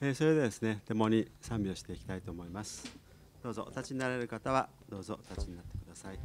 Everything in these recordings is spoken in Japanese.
えそれではですね手共に賛美をしていきたいと思いますどうぞお立ちになれる方はどうぞお立ちになってください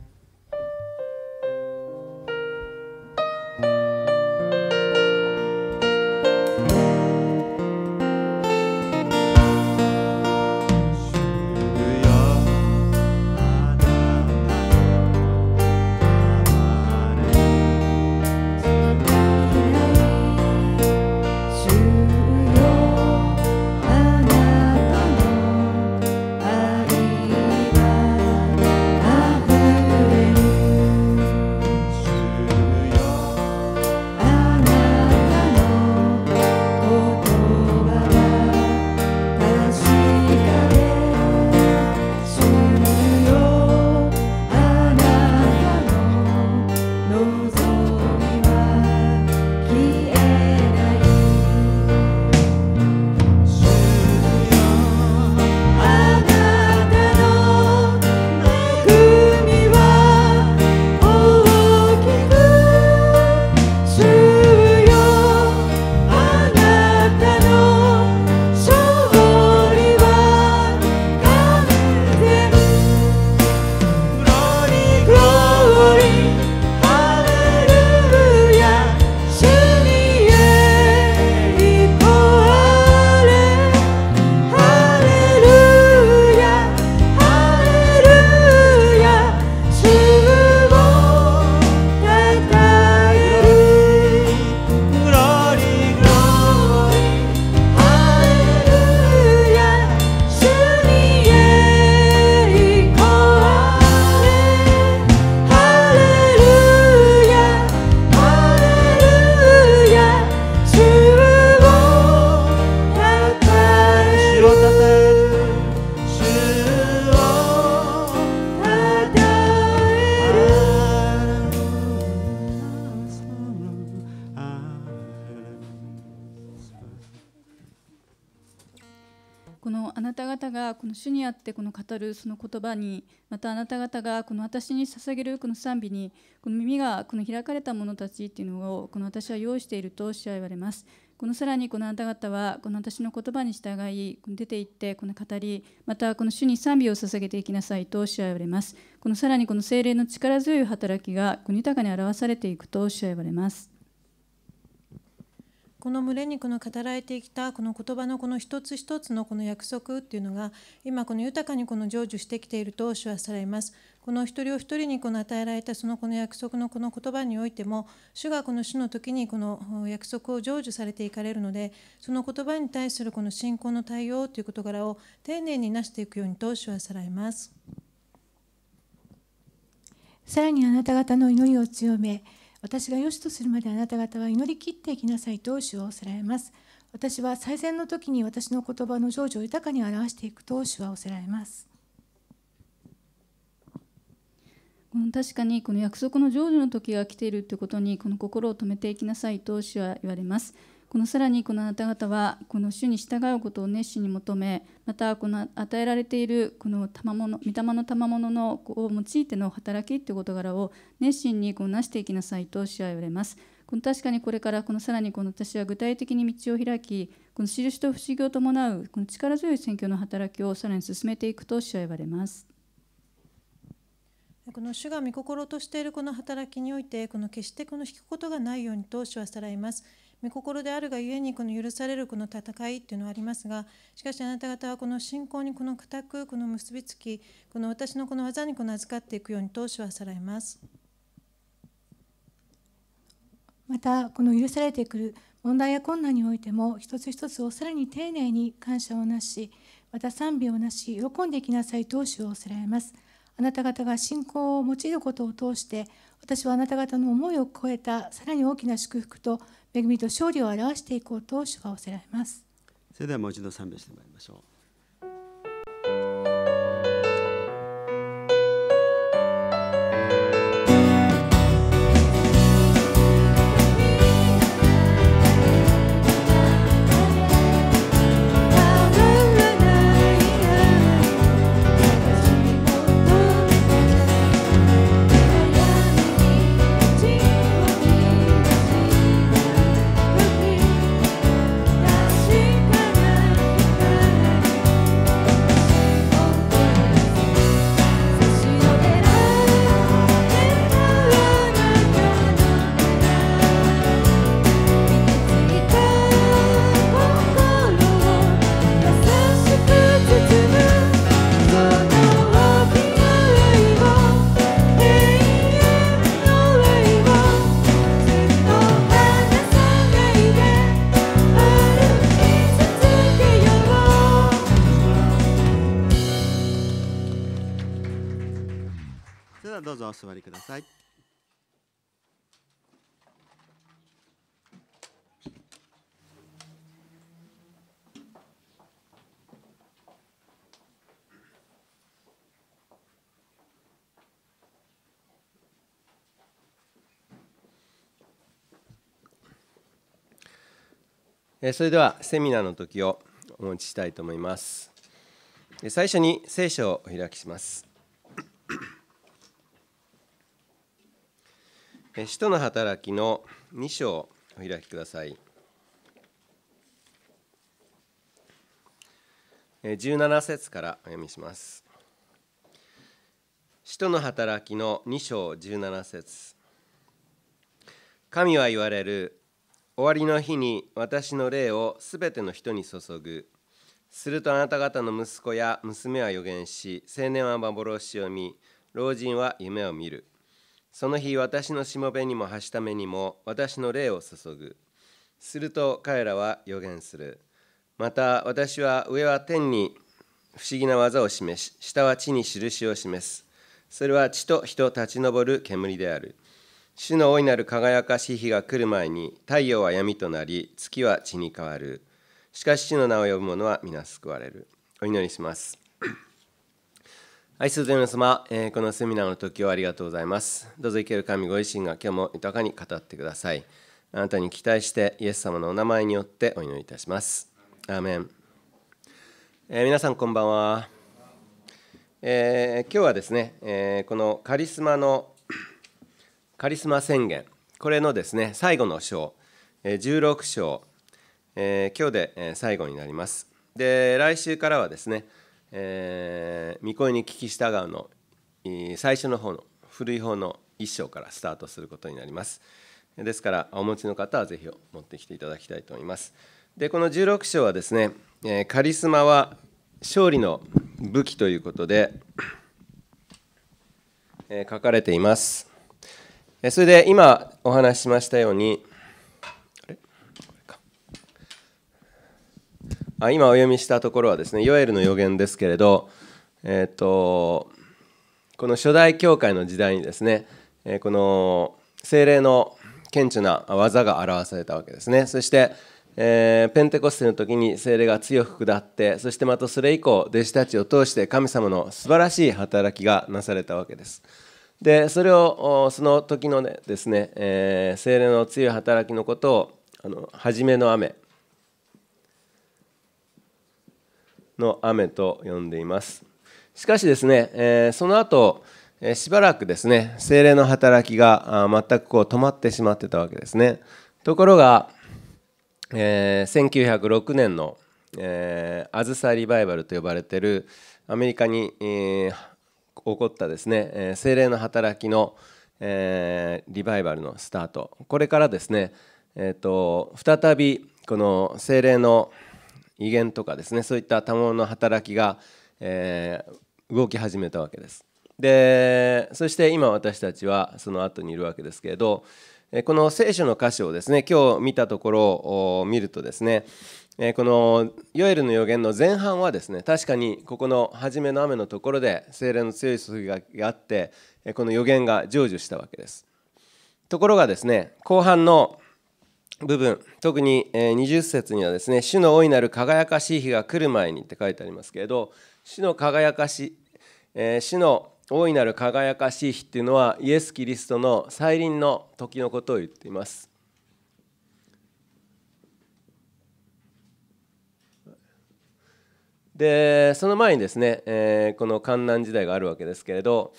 この主にあってこの語るその言葉にまたあなた方がこの私に捧げるこの賛美にこの耳がこの開かれた者たちっていうのをこの私は用意していると主は言われますこのさらにこのあなた方はこの私の言葉に従い出て行ってこの語りまたこの主に賛美を捧げていきなさいと主は言われますこのさらにこの精霊の力強い働きがこの豊かに表されていくと主は言われますこの群れにこの語られてきたこの言葉のこの一つ一つのこの約束っていうのが今この豊かにこの成就してきていると主はされますこの一人お一人にこの与えられたそのこの約束のこの言葉においても主がこの主の時にこの約束を成就されていかれるのでその言葉に対するこの信仰の対応という事柄を丁寧になしていくようにと主はされますさらにあなた方の祈りを強め私が良しとするまであなた方は祈り切っていきなさいと主はおせられます。私は最善の時に私の言葉の成就を豊かに表していくと主はおせられます。確かにこの約束の成就の時が来ているということにこの心を止めていきなさいと主は言われます。このさらにこのあなた方はこの主に従うことを熱心に求めまたこの与えられているこの賜物御霊の賜物のを用いての働きという事柄を熱心にこうなしていきなさいと主は言われます。この確かにこれからこのさらにこの私は具体的に道を開きこの印と不思議を伴うこの力強い選挙の働きをさらに進めていくと主は言われます。この主が御心としているこの働きにおいてこの決してこの引くことがないようにと主はさらいます。御心であるがゆえにこの許されるこの戦いっていうのはありますがしかしあなた方はこの信仰にこの固くこの結びつきこの私のこの技にこの預かっていくように当主はさらえますまたこの許されてくる問題や困難においても一つ一つをさらに丁寧に感謝をなしまた賛美をなし喜んでいきなさい当主をさらえますあなた方が信仰を用いることを通して私はあなた方の思いを超えたさらに大きな祝福と恵みと勝利を表していこうと主はおせられます。それではもう一度賛美してまいりましょう。どうぞお座りください。それではセミナーの時をお持ちしたいと思います。最初に聖書をお開きします。使徒の働きの2章お開きください17節からお読みします使徒の働きの2章17節神は言われる終わりの日に私の霊をすべての人に注ぐするとあなた方の息子や娘は予言し青年は幻を見老人は夢を見るその日私のしもべにもはしためにも私の霊を注ぐすると彼らは予言するまた私は上は天に不思議な技を示し下は地に印を示すそれは地と人立ち上る煙である主の大いなる輝かしい日が来る前に太陽は闇となり月は地に変わるしかし主の名を呼ぶ者は皆救われるお祈りします愛する皆様、えこのセミナーの時をありがとうございます。どうぞ生ける神ご自身が今日も豊かに語ってください。あなたに期待して、イエス様のお名前によってお祈りいたします。アーメン。えー、皆さん、こんばんは。えー、今日はですね、えこのカリスマのカリスマ宣言、これのですね、最後の章、え16章、え今日で最後になります。で、来週からはですね、えー、御声に聞き従うの、え最初の方の古い方の1章からスタートすることになりますですからお持ちの方はぜひ持ってきていただきたいと思いますでこの16章はですね、えカリスマは勝利の武器ということで、え書かれていますそれで今お話ししましたようにあ今お読みしたところはですねヨエルの予言ですけれど、えーと、この初代教会の時代にですね、えこの精霊の顕著な技が表されたわけですねそして、えー、ペンテコステの時に精霊が強く下ってそしてまたそれ以降弟子たちを通して神様の素晴らしい働きがなされたわけです。でそれをその時の、ね、ですね、えー、精霊の強い働きのことをあの初めの雨の雨と呼んでいますしかしですね、えその後しばらくですね精霊の働きが全くこう止まってしまってたわけですねところが、えー、1906年の、えー、アズサリバイバルと呼ばれてるアメリカに、えー、起こったですね、えー、精霊の働きの、えー、リバイバルのスタートこれからですね、えーと、再びこの精霊の、威厳とかですねそういった多忙の働きが、えー、動き始めたわけですでそして今私たちはその後にいるわけですけれどこの聖書の箇所をですね今日見たところを見るとですねこのヨエルの予言の前半はですね確かにここの初めの雨のところで精霊の強い注ぎがあってこの予言が成就したわけですところがですね後半の部分特に20節にはですね「主の大いなる輝かしい日が来る前に」って書いてありますけれど主の輝かし、えー、主の大いなる輝かしい日っていうのはイエス・キリストの再臨の時のことを言っています。でその前にですね、えー、この観難時代があるわけですけれど、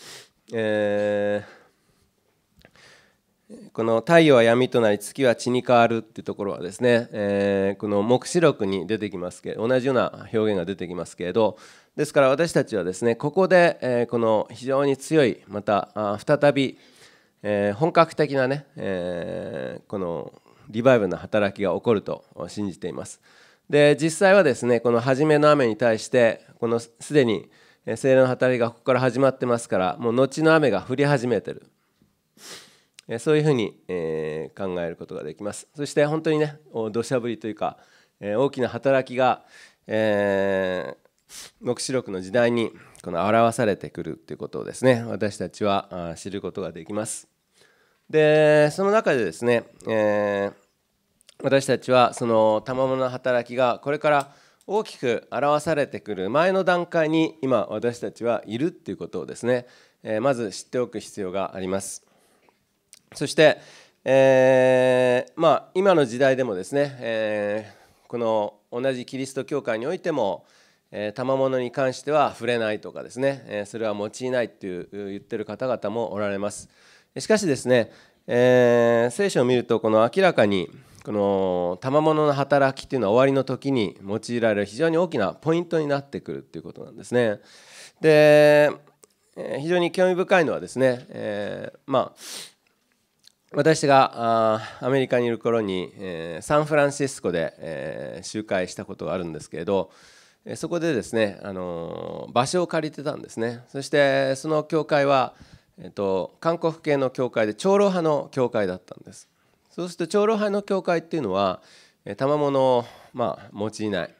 えーこの「太陽は闇となり月は血に変わる」っていうところはですね、えー、この黙示録に出てきますけど同じような表現が出てきますけれどですから私たちはですねここで、えー、この非常に強いまた再び、えー、本格的なね、えこのリバイブの働きが起こると信じています。で実際はですねこの初めの雨に対してこのすでに精霊の働きがここから始まってますからもう後の雨が降り始めてるそういうふうに、え考えることができますそして本当にね土砂降りというか、え大きな働きが、えー、黙示録の時代にこの表されてくるということをですね私たちは知ることができますでその中でですね、えー、私たちはその賜物の働きがこれから大きく表されてくる前の段階に今私たちはいるっていうことをですね、えまず知っておく必要がありますそして、えー、まあ、今の時代でもですね、えー、この同じキリスト教会においても、えー、賜物に関しては触れないとかですね、えそれは用いないっていう言ってる方々もおられますしかしですね、え聖書を見るとこの明らかにこの賜物の働きっていうのは終わりの時に用いられる非常に大きなポイントになってくるっていうことなんですね。で、え非常に興味深いのはですね、えまあ私があアメリカにいる頃に、えサンフランシスコで、え集会したことがあるんですけれどそこでですね、あの場所を借りてたんですねそしてその教会は、えー、と韓国系の教会で長老派の教会だったんですそうすると長老派の教会っていうのはえ賜物をまあ用いない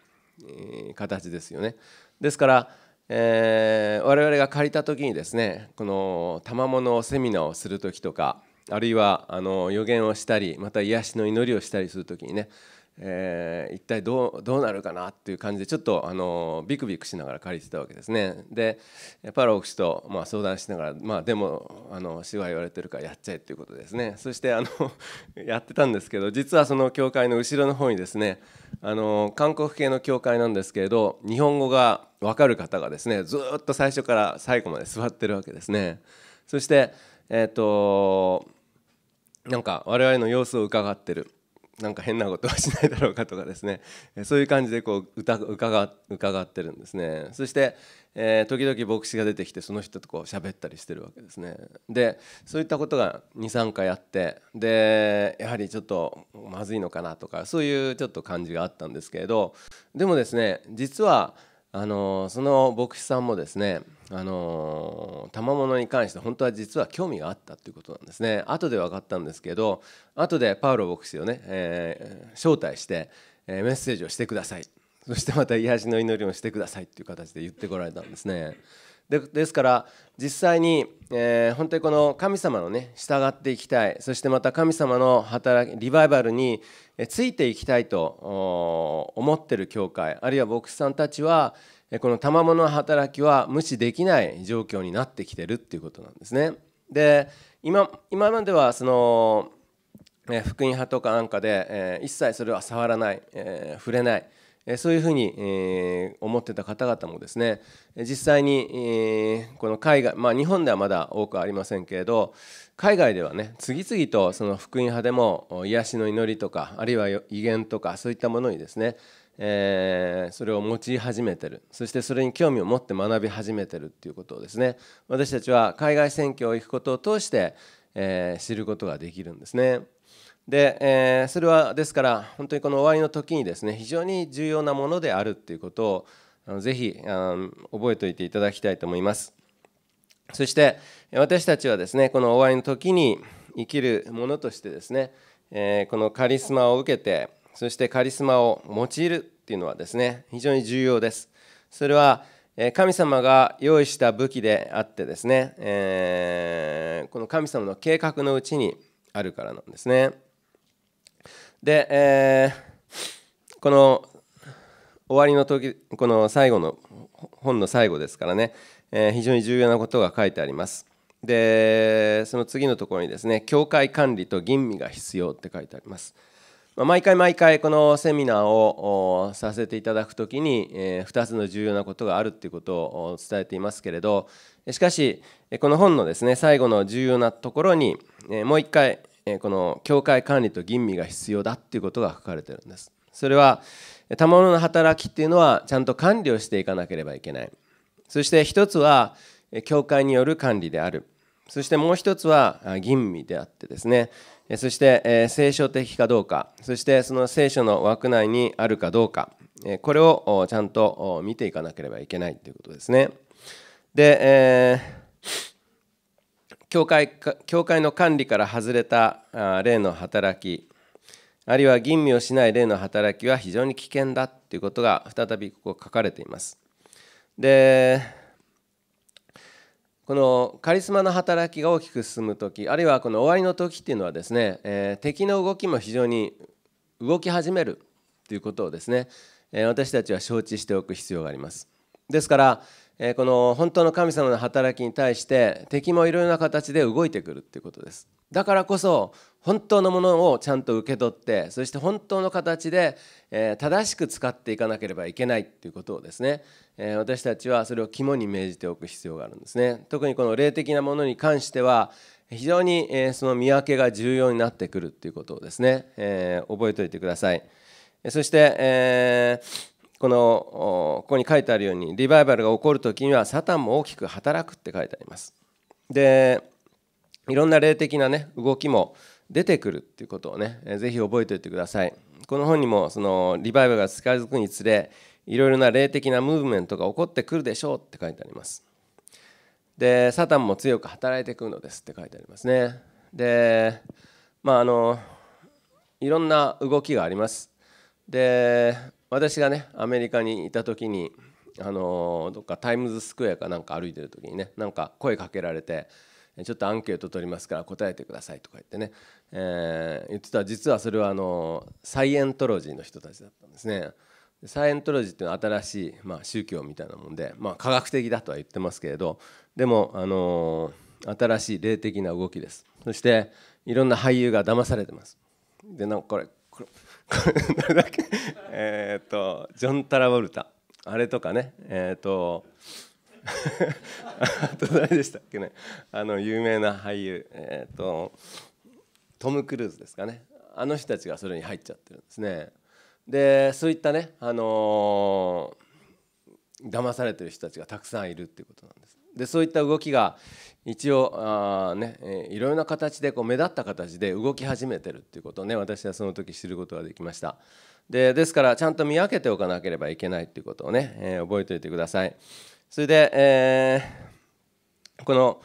形ですよねですから、えー、我々が借りた時にですねこの賜物をセミナーをする時とかあるいはあの予言をしたりまた癒しの祈りをしたりする時にね、えー、一体どうどうなるかなっていう感じでちょっとあのビクビクしながら借りてたわけですねでパロ牧氏とまあ相談しながら、まあ、でもあの主は言われてるからやっちゃえっていうことですねそしてあの やってたんですけど実はその教会の後ろの方にですねあの韓国系の教会なんですけれど日本語が分かる方がですねずっと最初から最後まで座ってるわけですねそしてえっ、ー、となんか我々の様子を伺ってるなんか変なことはしないだろうかとかですねそういう感じでこう伺伺ってるんですねそして、えー、時々牧師が出てきてその人とこう喋ったりしてるわけですねでそういったことが23回あってでやはりちょっとまずいのかなとかそういうちょっと感じがあったんですけれどでもですね実はあのその牧師さんもですねあの賜物に関して本当は実は興味があったということなんですね後で分かったんですけど後でパウロ牧師をね、えー、招待して、えー、メッセージをしてくださいそしてまた癒しの祈りをしてくださいっていう形で言ってこられたんですねでですから実際に、えー、本当にこの神様のね従っていきたいそしてまた神様の働きリバイバルについていきたいと思ってる教会あるいは牧師さんたちはこの賜物の働きは無視できない状況になってきてるっていうことなんですね。で今今まではその、福音派とかなんかで、えー、一切それは触らない、えー、触れない。そういうふうに、え思ってた方々もですね実際に、この海外、まあ、日本ではまだ多くありませんけれど海外ではね次々とその福音派でも癒しの祈りとかあるいは威厳とかそういったものにですねえー、それを用い始めてるそしてそれに興味を持って学び始めてるっていうことをですね私たちは海外選挙を行くことを通して、えー、知ることができるんですね。で、えー、それはですから本当にこの終わりの時にですね非常に重要なものであるっていうことをぜひ覚えておいていただきたいと思いますそして私たちはですねこの終わりの時に生きるものとしてですね、えー、このカリスマを受けてそしてカリスマを用いるっていうのはですね非常に重要ですそれは神様が用意した武器であってですね、えー、この神様の計画のうちにあるからなんですね。で、えー、この終わりの時この最後の本の最後ですからね、えー、非常に重要なことが書いてあります。でその次のところにですね「教会管理と吟味が必要」って書いてあります。まあ、毎回毎回このセミナーをさせていただく時に、えー、2つの重要なことがあるっていうことを伝えていますけれどしかしこの本のですね最後の重要なところに、えー、もう一回この教会管理と吟味が必要だということが書かれているんですそれは賜物の働きっていうのはちゃんと管理をしていかなければいけないそして一つは教会による管理であるそしてもう一つは吟味であってですねそして聖書的かどうかそしてその聖書の枠内にあるかどうかこれをちゃんと見ていかなければいけないということですねで、えー教会教会の管理から外れた例の働きあるいは吟味をしない例の働きは非常に危険だということが再びここ書かれています。でこのカリスマの働きが大きく進む時あるいはこの終わりの時っていうのはですね、えー、敵の動きも非常に動き始めるということをですね、え私たちは承知しておく必要があります。ですから、えー、この本当の神様の働きに対して敵もいろいろな形で動いてくるっていうことですだからこそ本当のものをちゃんと受け取ってそして本当の形で、え正しく使っていかなければいけないっていうことをですね、え私たちはそれを肝に銘じておく必要があるんですね特にこの霊的なものに関しては非常に、えその見分けが重要になってくるっていうことをですね、え覚えておいてくださいそして、えーこのここに書いてあるようにリバイバルが起こる時にはサタンも大きく働くって書いてありますでいろんな霊的なね動きも出てくるっていうことをね是非覚えておいてくださいこの本にもそのリバイバルが近づくにつれいろいろな霊的なムーブメントが起こってくるでしょうって書いてありますでサタンも強く働いてくるのですって書いてありますねでまああのいろんな動きがありますで私がねアメリカにいた時にあのどっかタイムズスクエアかなんか歩いてる時にねなんか声かけられて「ちょっとアンケート取りますから答えてください」とか言ってね、え言ってた実はそれはあのサイエントロジーの人たちだったんですね。サイエントロジーっていうのは新しい、まあ、宗教みたいなもんで、まあ、科学的だとは言ってますけれどでも、あの新しい霊的な動きですそしていろんな俳優が騙されてますでなんかこれこれ れだけえっとジョン・タラボルタあれとかねえっ、ー、とあと誰でしたっけねあの有名な俳優えっ、ー、とトム・クルーズですかねあの人たちがそれに入っちゃってるんですねでそういったねあのー、騙されてる人たちがたくさんいるっていうことなんですでそういった動きが一応あ、ね、いろいろな形でこう目立った形で動き始めてるっていうことをね私はその時知ることができましたでですからちゃんと見分けておかなければいけないっていうことをね、えー、覚えておいてくださいそれで、えー、この、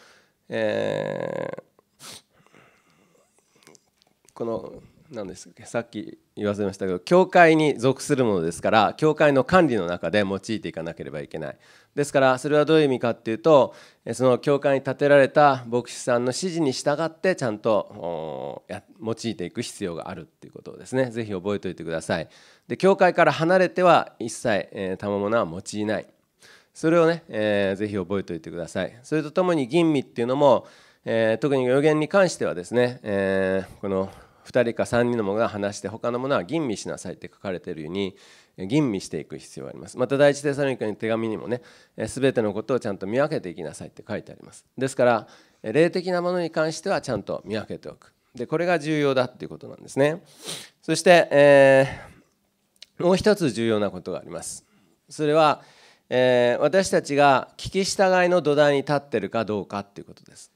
えー、この何ですかさっき言わせましたけど教会に属するものですから教会の管理の中で用いていかなければいけないですからそれはどういう意味かっていうとその教会に建てられた牧師さんの指示に従ってちゃんと用いていく必要があるっていうことをですね是非覚えておいてくださいで教会から離れては一切、えま賜物は用いないそれをね、えー、ぜ覚えておいてくださいそれとともに吟味っていうのも、えー、特に予言に関してはですね、えー、この「2人か3人の者が話して他の者は吟味しなさいって書かれているように吟味していく必要がありますまた第一テサロニカの手紙にもね全てのことをちゃんと見分けていきなさいって書いてありますですから霊的なものに関してはちゃんと見分けておくでこれが重要だっていうことなんですねそして、えー、もう一つ重要なことがありますそれは、えー、私たちが聞き従いの土台に立ってるかどうかっていうことです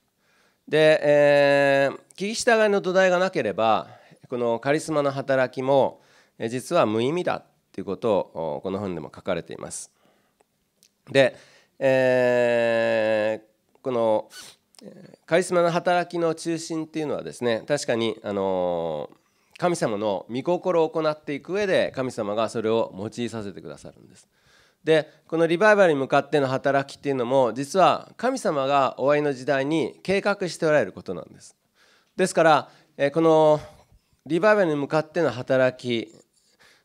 で、えー、聞き従いの土台がなければこのカリスマの働きも実は無意味だということをこの本でも書かれています。で、えー、このカリスマの働きの中心っていうのはですね確かにあの神様の御心を行っていく上で神様がそれを用いさせてくださるんです。でこのリバイバルに向かっての働きっていうのも実は神様が終わりの時代に計画しておられることなんですですからこのリバイバルに向かっての働き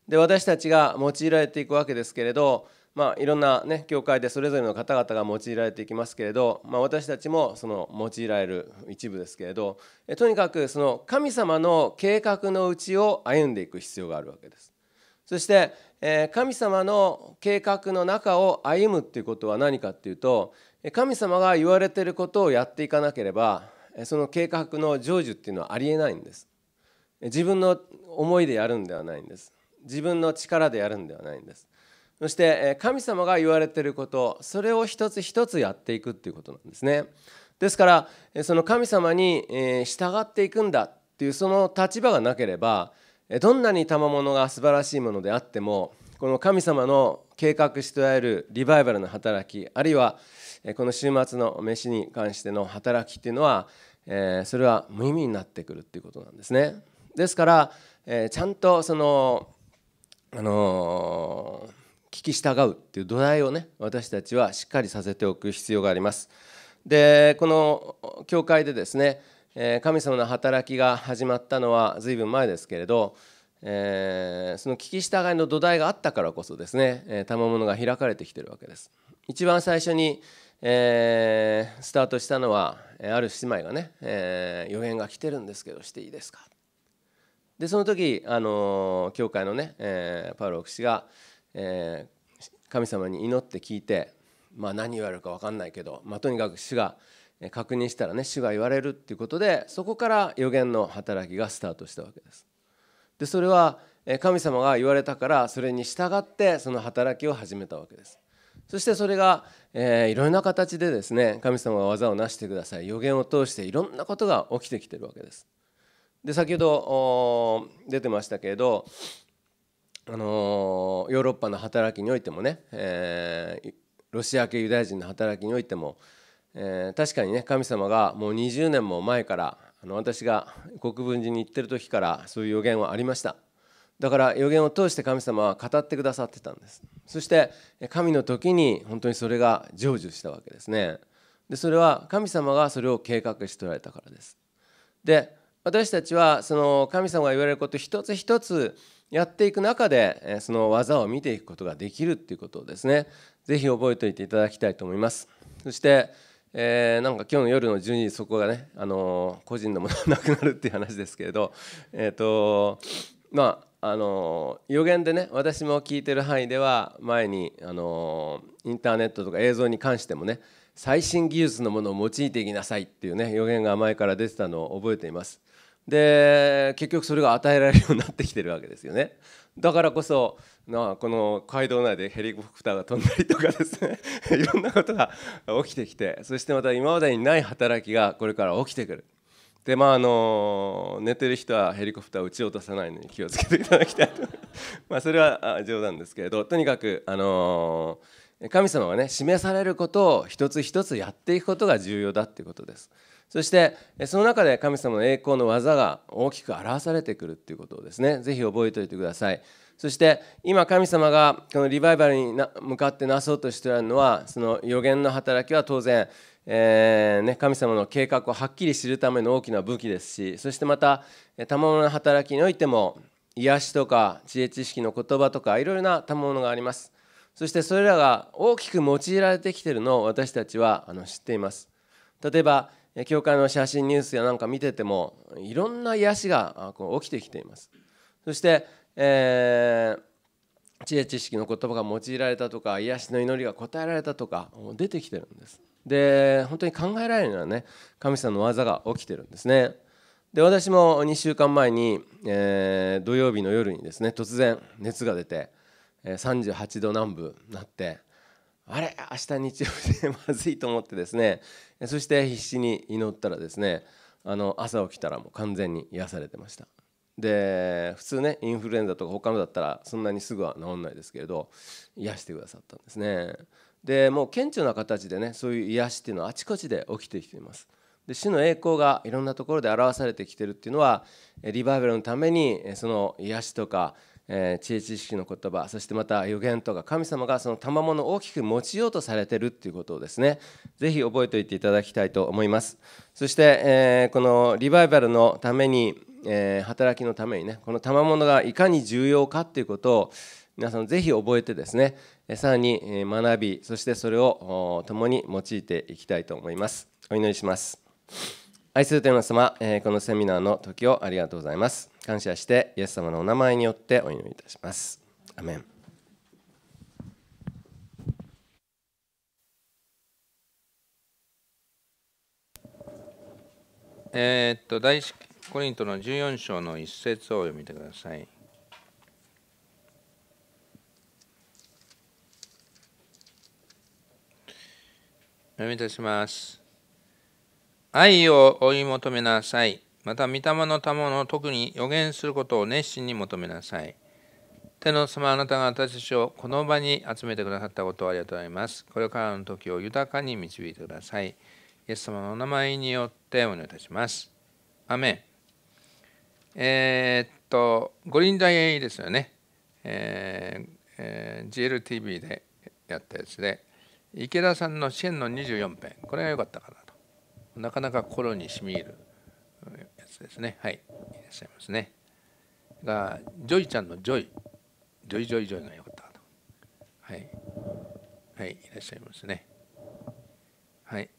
で私たちが用いられていくわけですけれどまあ、いろんな、ね、教会でそれぞれの方々が用いられていきますけれど、まあ、私たちもその用いられる一部ですけれどえとにかくその神様の計画のうちを歩んでいく必要があるわけです。そして、え神様の計画の中を歩むっていうことは何かっていうと神様が言われてることをやっていかなければその計画の成就っていうのはありえないんです自分の思いでやるんではないんです自分の力でやるんではないんですそして神様が言われてることそれを一つ一つやっていくっていうことなんですねですからその神様に従っていくんだっていうその立場がなければどんなに賜物が素晴らしいものであってもこの神様の計画しておられるリバイバルの働きあるいはこの週末の飯に関しての働きっていうのはそれは無意味になってくるっていうことなんですね。ですからちゃんとそのあの聞き従うっていう土台をね私たちはしっかりさせておく必要があります。でこの教会でですねえ神様の働きが始まったのは随分前ですけれど、えその聞き従いの土台があったからこそですね、え賜物が開かれてきてるわけです一番最初に、えスタートしたのはある姉妹がね、え予言が来てるんですけどしていいですかでその時、あの教会のね、えパウロ牧師が、え神様に祈って聞いて、まあ、何言われるか分かんないけど、まあ、とにかく主が「確認したらね主が言われるっていうことでそこから予言の働きがスタートしたわけです。でそれは神様が言われたからそれに従ってその働きを始めたわけです。そしてそれが、えー、いろんな形でですね神様が技を成してください予言を通していろんなことが起きてきてるわけです。で先ほど出てましたけれど、あのヨーロッパの働きにおいてもね、えロシア系ユダヤ人の働きにおいてもえー、確かにね神様がもう20年も前からあの私が国分寺に行ってる時からそういう予言はありましただから予言を通して神様は語ってくださってたんですそして神の時に本当にそれが成就したわけですねでそれは神様がそれを計画しておられたからですで私たちはその神様が言われること一つ一つやっていく中でその技を見ていくことができるっていうことをですね是非覚えておいていただきたいと思いますそしてえー、なんか今日の夜の12時そこがね、あのー、個人のものなくなるっていう話ですけれど、えーとまああのー、予言でね私も聞いてる範囲では前に、あのインターネットとか映像に関してもね最新技術のものを用いていきなさいっていうね予言が前から出てたのを覚えています。で結局それが与えられるようになってきてるわけですよね。だからこそなこの街道内でヘリコプターが飛んだりとかですね いろんなことが起きてきてそしてまた今までにない働きがこれから起きてくるでまああの寝てる人はヘリコプターを撃ち落とさないのに気をつけていただきたいと まあそれは冗談ですけれどとにかくあの神様がね示されることを一つ一つやっていくことが重要だっていうことですそしてその中で神様の栄光の技が大きく表されてくるっていうことをですね是非覚えておいてくださいそして今神様がこのリバイバルに向かってなそうとしてるのはその予言の働きは当然、えね、神様の計画をはっきり知るための大きな武器ですしそしてまた賜物の働きにおいても癒しとか知恵知識の言葉とかいろいろな賜物があります。そしてそれらが大きく用いられてきているのを私たちはあの知っています。例えば教会の写真ニュースやなんか見ててもいろんな癒しがこう起きてきています。そしてえー、知恵知識の言葉が用いられたとか癒しの祈りが答えられたとか出てきてるんですで本当に考えられるようなね神様の技が起きてるんですねで私も2週間前に、えー、土曜日の夜にですね突然熱が出て38度南部なってあれ明日日曜日で まずいと思ってですねそして必死に祈ったらですねあの朝起きたらもう完全に癒されてましたで普通ねインフルエンザとか他のだったらそんなにすぐは治んないですけれど癒してくださったんですねでもう顕著な形でねそういう癒しっていうのはあちこちで起きてきていますで主の栄光がいろんなところで表されてきてるっていうのはリバイバルのためにその癒しとかえー、知恵知識の言葉そしてまた予言とか神様がその賜物を大きく持ちようとされてるっていうことをですねぜひ覚えておいていただきたいと思いますそして、えー、このリバイバルのために、えー、働きのためにねこの賜物がいかに重要かっていうことを皆さんぜひ覚えてですねさらに学びそしてそれを共に用いていきたいと思いますお祈りします愛する天の様、このセミナーの時をありがとうございます。感謝して、イエス様のお名前によってお祈りいたします。アメン。えー、っと、第一コリントの14章の一節を読みてください。読み出します。愛を追い求めなさい。また、御霊の賜の特に予言することを熱心に求めなさい。天の様あなたが私たちをこの場に集めてくださったことをありがとうございます。これからの時を豊かに導いてください。イエス様のお名前によってお願いいたします。アメン。えー、っと、五輪大ですよね。えーえー、GLTV でやったやつで、池田さんの支援の24編、これが良かったかな。なかなか心に染み入るやつですねはいいらっしゃいますねがジョイちゃんのジョイジョイジョイジョイが良かったはいはいいらっしゃいますねはい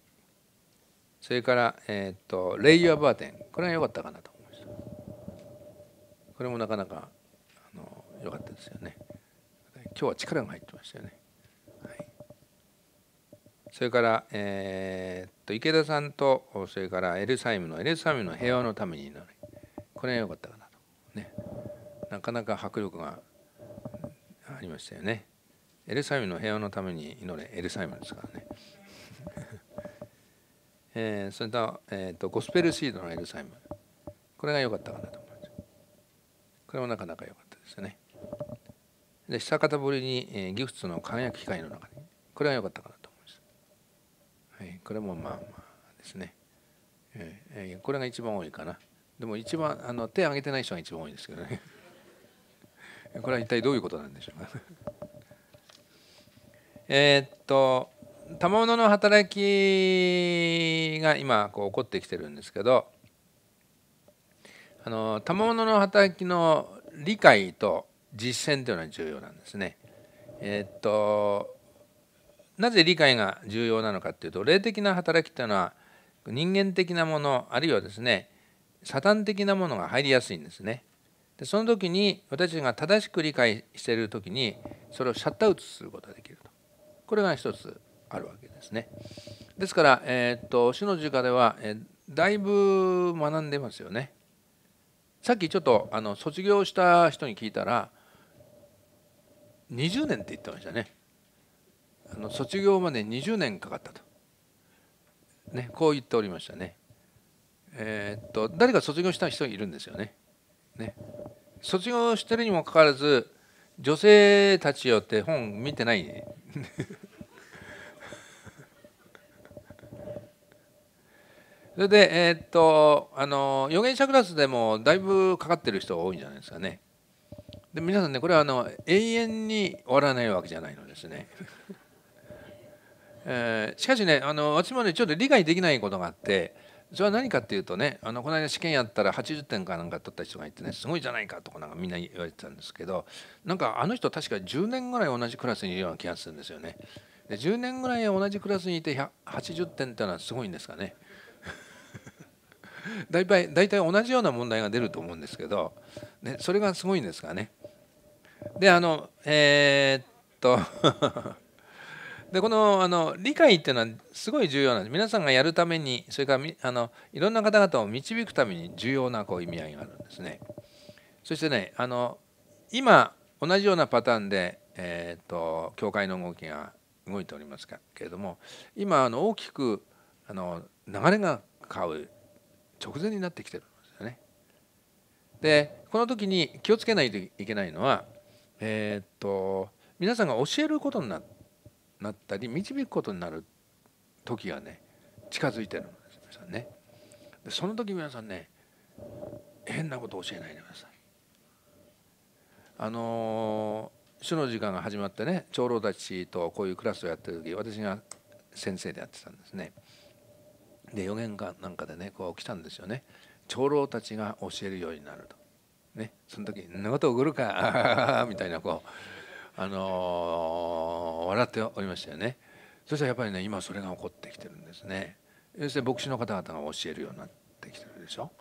それからえっ、とレイヤーバーテンこれが良かったかなと思いましたこれもなかなかあの良かったですよね今日は力が入ってましたよねそれから、えー、っと池田さんとそれからエルサイムのエルサイムの平和のために祈るこれが良かったかなと、ね、なかなか迫力がありましたよねエルサイムの平和のために祈れエルサイムですからね、えー、それと,、えー、っとゴスペルシードのエルサイムこれが良かったかなと思いますこれもなかなか良かったですよねで久方ぶりに、えー、ギフツの輝き機会の中にこれは良かったかなこれもまあまあですね、えー、これが一番多いかなでも一番あの手挙げてない人が一番多いんですけどね これは一体どういうことなんでしょうか えっと賜物の働きが今こう起こってきてるんですけどあの賜物の働きの理解と実践というのは重要なんですね。えっとなぜ理解が重要なのかっていうと霊的な働きっていうのは人間的なものあるいはですねサタン的なものが入りやすいんですね。でその時に私たちが正しく理解している時にそれをシャットアウトすることができるとこれが一つあるわけですね。ですから、えー、っと死の儒家では、えー、だいぶ学んでますよね。さっきちょっとあの卒業した人に聞いたら20年って言ってましたね。あの卒業まで20年かかったと、ね、こう言っておりましたね。えー、っと誰か卒業した人いるんですよね。ね卒業してるにもかかわらず女性たちよって本見てない、ね、それでえー、っとあの預言者クラスでもだいぶかかってる人が多いんじゃないですかね。で皆さんねこれはあの永遠に終わらないわけじゃないのですね。えー、しかしねあの私もねちょっと理解できないことがあってそれは何かっていうとねあのこの間試験やったら80点かなんか取った人がいてねすごいじゃないかとかなんかみんな言われてたんですけどなんかあの人確か10年ぐらい同じクラスにいるような気がするんですよね。で10年ぐらい同じクラスにいて80点っていうのはすごいんですかね。大体大い同じような問題が出ると思うんですけど、ね、それがすごいんですかね。であのえー、っと でこのあの理解っていうのはすごい重要なんです皆さんがやるためにそれからあのいろんな方々を導くために重要なこう意味合いがあるんですねそしてねあの今同じようなパターンで、えーと、教会の動きが動いておりますけれども今あの大きくあの流れが変わる直前になってきてるんですよね。でこの時に気をつけないといけないのは、えーと、と皆さんが教えることになってなったり導くことになる時がね近づいてるんです皆さんねでその時皆さんね変なことを教えないでくださいあの主の時間が始まってね長老たちとこういうクラスをやってる時私が先生でやってたんですねで予言かなんかでねこう来たんですよね長老たちが教えるようになるとねその時「んなこと送るか」みたいなこうあの笑っておりましたよねそしたらやっぱりね今それが起こってきてるんですね要するに牧師の方々が教えるようになってきてるでしょ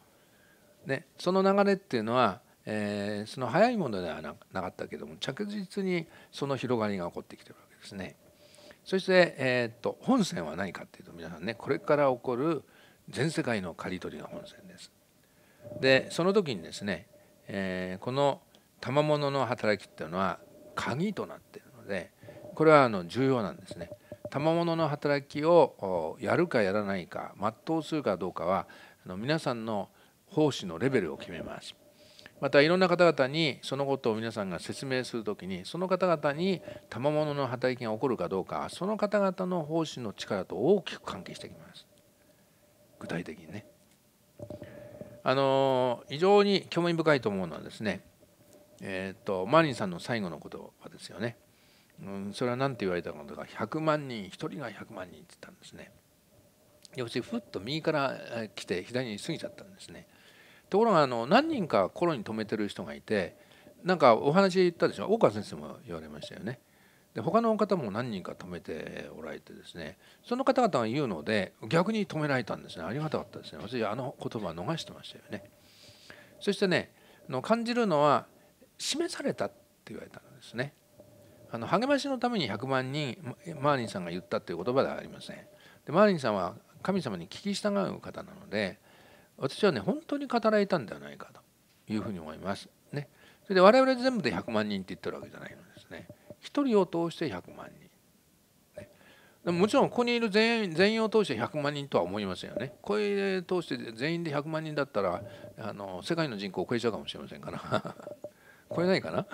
でその流れっていうのは、えー、その早いものではなかったけども着実にその広がりが起こってきてるわけですねそして、えーと、と本線は何かっていうと皆さんねこれから起こる全世界の刈り取りが本線ですでその時にですね、えー、この賜物の働きっていうのは鍵となっているのでこれはあの重要なんですね。賜物の働きをやるかやらないか全うするかどうかはあの皆さんの奉仕のレベルを決めます。またいろんな方々にそのことを皆さんが説明する時にその方々に賜物の働きが起こるかどうかその方々の奉仕の力と大きく関係してきます具体的にねあの非常に興味深いと思うのはですねえーと、マリンさんの最後の言葉ですよね、うん、それは何て言われたのか100万人1人が100万人って言ったんですねるにふっと右から来て左に過ぎちゃったんですねところがあの何人か心に留めてる人がいてなんかお話言ったでしょ大川先生も言われましたよねで他の方も何人か止めておられてですねその方々が言うので逆に止められたんですねありがたかったですね私あの言葉逃してましたよねそしてね感じるのは示されたって言われたんですね。あの励ましのために100万人マーリンさんが言ったという言葉ではありません。でマーリンさんは神様に聞き従う方なので私はね本当に語られたんではないかというふうに思います。ね、それで我々全部で100万人って言ってるわけじゃないんですね。1人を通して100万人。ね、でももちろんここにいる全員全員を通して100万人とは思いませんよね。これ通して全員で100万人だったらあの世界の人口を超えちゃうかもしれませんから。超えないかな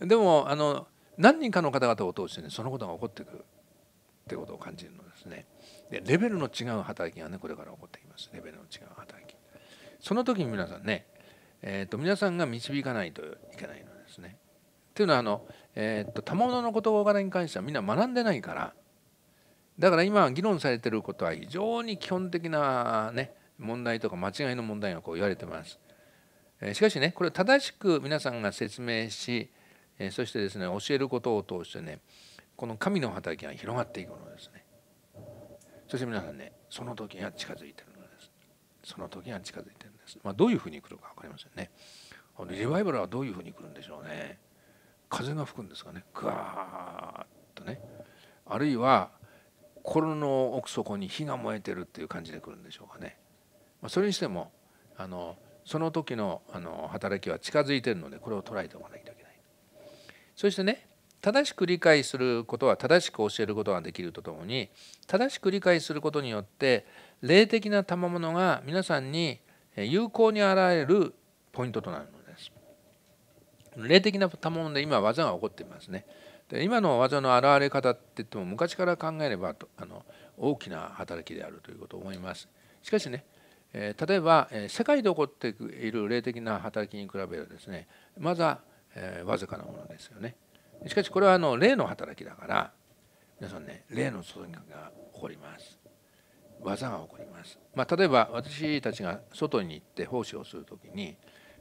でもあの何人かの方々を通してねそのことが起こってくるってことを感じるのですねでレベルの違う働きがねこれから起こってきますレベルの違う働きその時に皆さんね、えーと、皆さんが導かないといけないのですねというのはあの、えーと、と賜物の事柄に関してはみんな学んでないからだから今議論されてることは非常に基本的なね問題とか間違いの問題がこう言われてますしかしねこれ正しく皆さんが説明しそしてですね教えることを通してねこの神の働きが広がっていくのですねそして皆さんねその時が近づいてるのですその時が近づいてるんです、まあ、どういうふうに来るか分かりませんねリバイバルはどういうふうに来るんでしょうね風が吹くんですかねぐわーっとねあるいは心の奥底に火が燃えてるっていう感じで来るんでしょうかね、まあ、それにしてもあのその時のあの働きは近づいているのでこれを捉えておかなきゃいけないそしてね正しく理解することは正しく教えることができるとともに正しく理解することによって霊的な賜物が皆さんに有効に現れるポイントとなるのです霊的な賜物で今技が起こっていますねで今の技の現れ方って言っても昔から考えればあの大きな働きであるということを思いますしかしね例えば世界で起こっている霊的な働きに比べるとですねまずはわずかなものですよね。しかしこれはあの霊の働きだから皆さんね霊の注ぎが起こります。技が起こります。まあ、例えば私たちが外に行って奉仕をする時に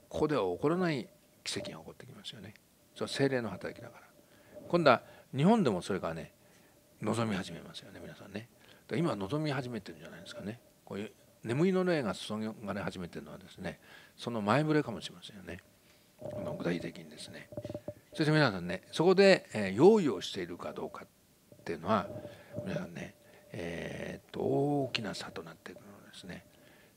ここでは起こらない奇跡が起こってきますよね。それは精霊の働きだから。今度は日本でもそれがね望み始めますよね皆さんね。今望み始めてるんじゃないですかね。こういう眠りの霊が注がれ始めてるのはですねその前触れかもしれませんよね具体的にですねそして皆さんねそこで、え用意をしているかどうかっていうのは皆さんね、えー、っと大きな差となってくるのですね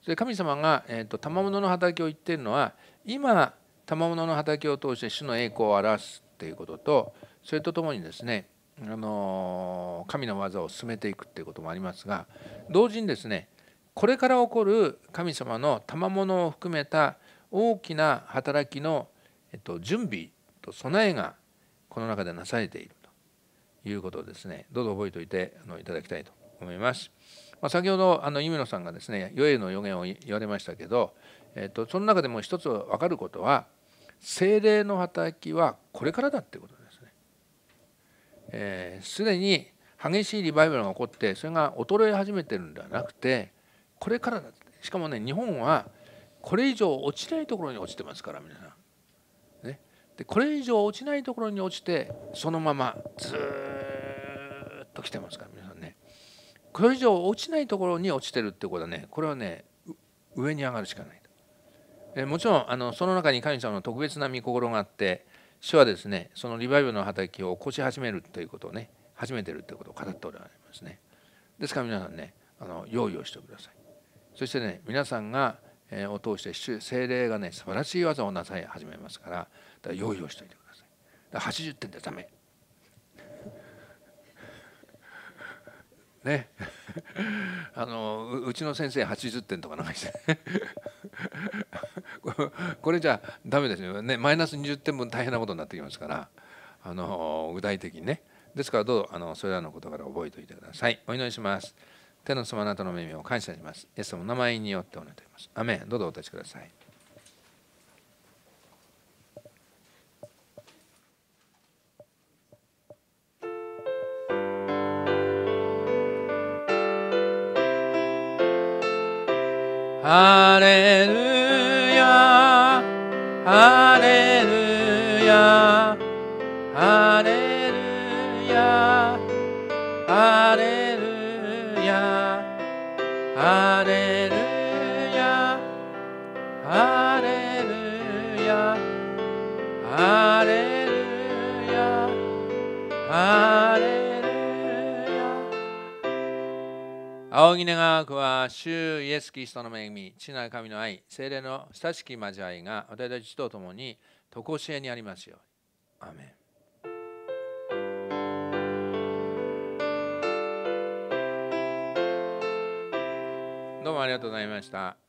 それ神様が、えー、っと賜物の畑を言っているのは今賜物の畑を通して主の栄光を表すっていうこととそれとともにですねあの神の技を進めていくっていうこともありますが同時にですねこれから起こる神様の賜物を含めた大きな働きの、えっと、準備と備えがこの中でなされているということですねどうぞ覚えておいてあのいただきたいと思います。まあ、先ほどあの夢野さんがですね「与えの予言」を言われましたけど、えっと、その中でも一つ分かることは精霊の働きはこれからだってことですね。えー、すでに激しいリバイバルが起こってそれが衰え始めてるんではなくてこれからだしかもね日本はこれ以上落ちないところに落ちてますから皆さん。ね、でこれ以上落ちないところに落ちてそのままずっと来てますから皆さんね。これ以上落ちないところに落ちてるってことはねこれはね上に上がるしかない。えもちろんあのその中に神様の特別な御心があって主はですねそのリバイブの畑を起こし始めるということをね始めてるっいうことを語っておられますね。ですから皆さんねあの用意をしてください。そしてね皆さんがを通して精霊がね素晴らしい技をなさい始めますからだから用意をしておいてくださいだか80点でダメね あのうちの先生80点とかなんかして これじゃダメですよねマイナス20点分大変なことになってきますからあの具体的にねですからどうぞあのそれらのことから覚えておいてくださいお祈りします。天の様あなたの耳を感謝します。イエス様の名前によってお願いします。アメン。どうぞお立ちください。ハレルヤ。仰ぎ願うくは、主イエス・キリストの恵み、父なる神の愛、精霊の親しき交わりが、私たちと共に、とこしえにありますように。アメンどうもありがとうございました。